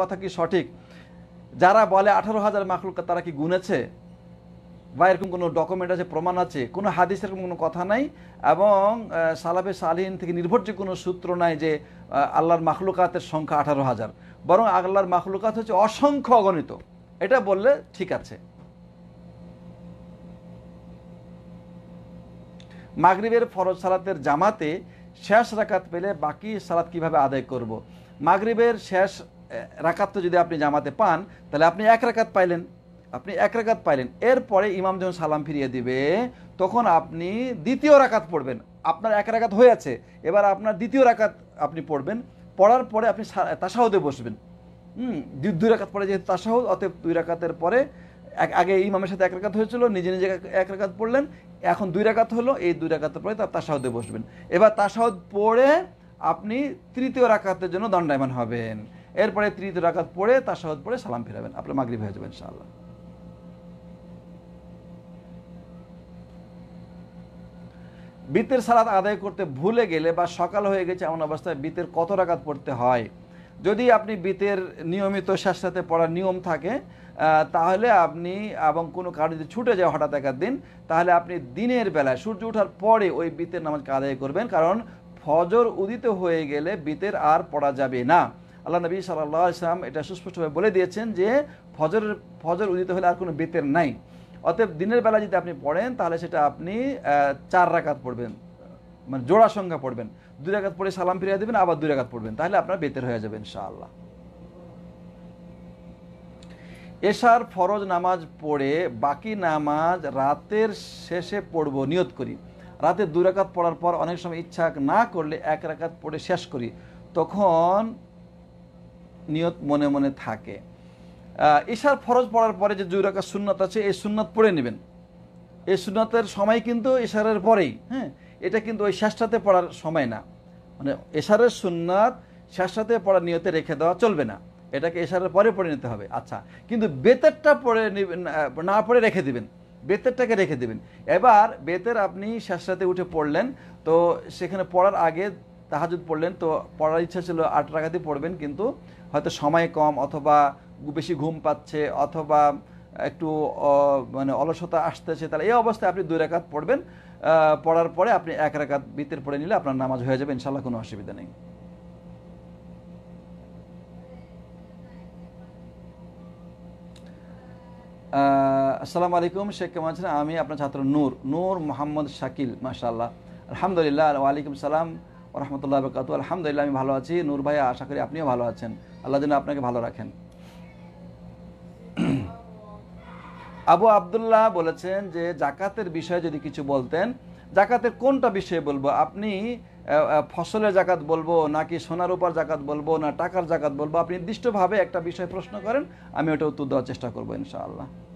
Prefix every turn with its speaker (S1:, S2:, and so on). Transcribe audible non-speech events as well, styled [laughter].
S1: কথা কি সঠিক যারা বলে আঠারো হাজার মাখলুক তারা কি গুনেছে বা এরকম কোনো ডকুমেন্ট আছে প্রমাণ আছে কোনো হাদিস এরকম কোনো কথা নাই এবং সালাফে সালিন থেকে নির্ভরযোগ্য কোনো সূত্র নাই যে আল্লাহর মাখলুকাতের সংখ্যা আঠারো হাজার বরং আল্লাহর মাখলুকাত হচ্ছে অসংখ্য অগণিত এটা বললে ঠিক আছে মাগরীবের ফরজ সালাতের জামাতে শেষ রাকাত পেলে বাকি সালাত কিভাবে আদায় করব। মাগরীবের শেষ রাকাত তো যদি আপনি জামাতে পান তাহলে আপনি এক রাকাত পাইলেন আপনি এক রাকাত পাইলেন এরপরে ইমাম যখন সালাম ফিরিয়ে দিবে তখন আপনি দ্বিতীয় রাকাত পড়বেন আপনার এক রাকাত হয়ে আছে এবার আপনার দ্বিতীয় রাকাত আপনি পড়বেন পড়ার পরে আপনি তাসাহদে বসবেন হুম দুই রাকাত পরে যেহেতু তাসাহদ অতএব দুই রাকাতের পরে এক আগে ইমামের সাথে এক রাকাত হয়েছিল নিজে নিজে এক রাকাত পড়লেন এখন দুই রাকাত হলো এই দুই রাকাতের পরে তার তাসাহদে বসবেন এবার তাসাহদ পড়ে আপনি তৃতীয় রাকাতের জন্য দণ্ডায়মান হবেন এরপরে তৃতীয় রাকাত পড়ে তার সহজ পড়ে সালাম ফিরাবেন আপনার মাগরিব হয়ে যাবেন ইনশাআল্লাহ বিতের সালাত আদায় করতে ভুলে গেলে বা সকাল হয়ে গেছে এমন অবস্থায় বিতের কত রাকাত পড়তে হয় যদি আপনি বিতের নিয়মিত শেষ সাথে পড়ার নিয়ম থাকে তাহলে আপনি এবং কোনো কারণে যদি ছুটে যায় হঠাৎ একার দিন তাহলে আপনি দিনের বেলায় সূর্য ওঠার পরে ওই বিতের নামাজকে আদায় করবেন কারণ ফজর উদিত হয়ে গেলে বিতের আর পড়া যাবে না আল্লাহ নবী সাল্লাহ ইসলাম এটা সুস্পষ্টভাবে বলে দিয়েছেন যে ফজরের ফজর উদিত হলে আর কোনো বেতের নাই অতএব দিনের বেলা যদি আপনি পড়েন তাহলে সেটা আপনি চার রাকাত পড়বেন মানে জোড়া সংখ্যা পড়বেন দুই রাকাত পড়ে সালাম ফিরিয়ে দেবেন আবার দুই রাকাত পড়বেন তাহলে আপনার বেতের হয়ে যাবেন ইনশাআল্লাহ এশার ফরজ নামাজ পড়ে বাকি নামাজ রাতের শেষে পড়ব নিয়ত করি রাতে দু রাকাত পড়ার পর অনেক সময় ইচ্ছা না করলে এক রাকাত পড়ে শেষ করি তখন নিয়ত মনে মনে থাকে ঈশার ফরজ পড়ার পরে যে দুই রাকাত সুন্নাত আছে এই সুন্নাত পড়ে নেবেন এই সুন্নাতের সময় কিন্তু এশারের পরেই হ্যাঁ এটা কিন্তু ওই শেষটাতে পড়ার সময় না মানে এশারের সুন্নাত শেষটাতে পড়ার নিয়তে রেখে দেওয়া চলবে না এটাকে এশারের পরে পড়ে নিতে হবে আচ্ছা কিন্তু বেতেরটা পড়ে নেবেন না পড়ে রেখে দিবেন বেতেরটাকে রেখে দিবেন এবার বেতের আপনি শেষটাতে উঠে পড়লেন তো সেখানে পড়ার আগে তাহাজুদ পড়লেন তো পড়ার ইচ্ছা ছিল আট টাকাতে পড়বেন কিন্তু হয়তো সময় কম অথবা বেশি ঘুম পাচ্ছে অথবা একটু মানে অলসতা আসতেছে তাহলে এই অবস্থায় আপনি দুই রেখাত পড়বেন পড়ার পরে আপনি এক রেখাত বিতের পড়ে নিলে আপনার নামাজ হয়ে যাবে ইনশাল্লাহ কোনো অসুবিধা নেই আসসালামু আলাইকুম শেখ কেমন আছেন আমি আপনার ছাত্র নূর নূর মোহাম্মদ শাকিল আল্লাহ আলহামদুলিল্লাহ ওয়ালাইকুম সালাম রহমতুল্লাহ বরকাত আলহামদুলিল্লাহ আমি ভালো আছি নূর ভাইয়া আশা করি আপনিও ভালো আছেন আল্লাহ দিন আপনাকে ভালো রাখেন [clears throat] আবু আবদুল্লাহ বলেছেন যে জাকাতের বিষয়ে যদি কিছু বলতেন জাকাতের কোনটা বিষয়ে বলবো আপনি ফসলের জাকাত বলবো নাকি সোনার উপর জাকাত বলবো না টাকার জাকাত বলবো আপনি নির্দিষ্টভাবে একটা বিষয় প্রশ্ন করেন আমি ওটা উত্তর দেওয়ার চেষ্টা করবো ইনশাআল্লাহ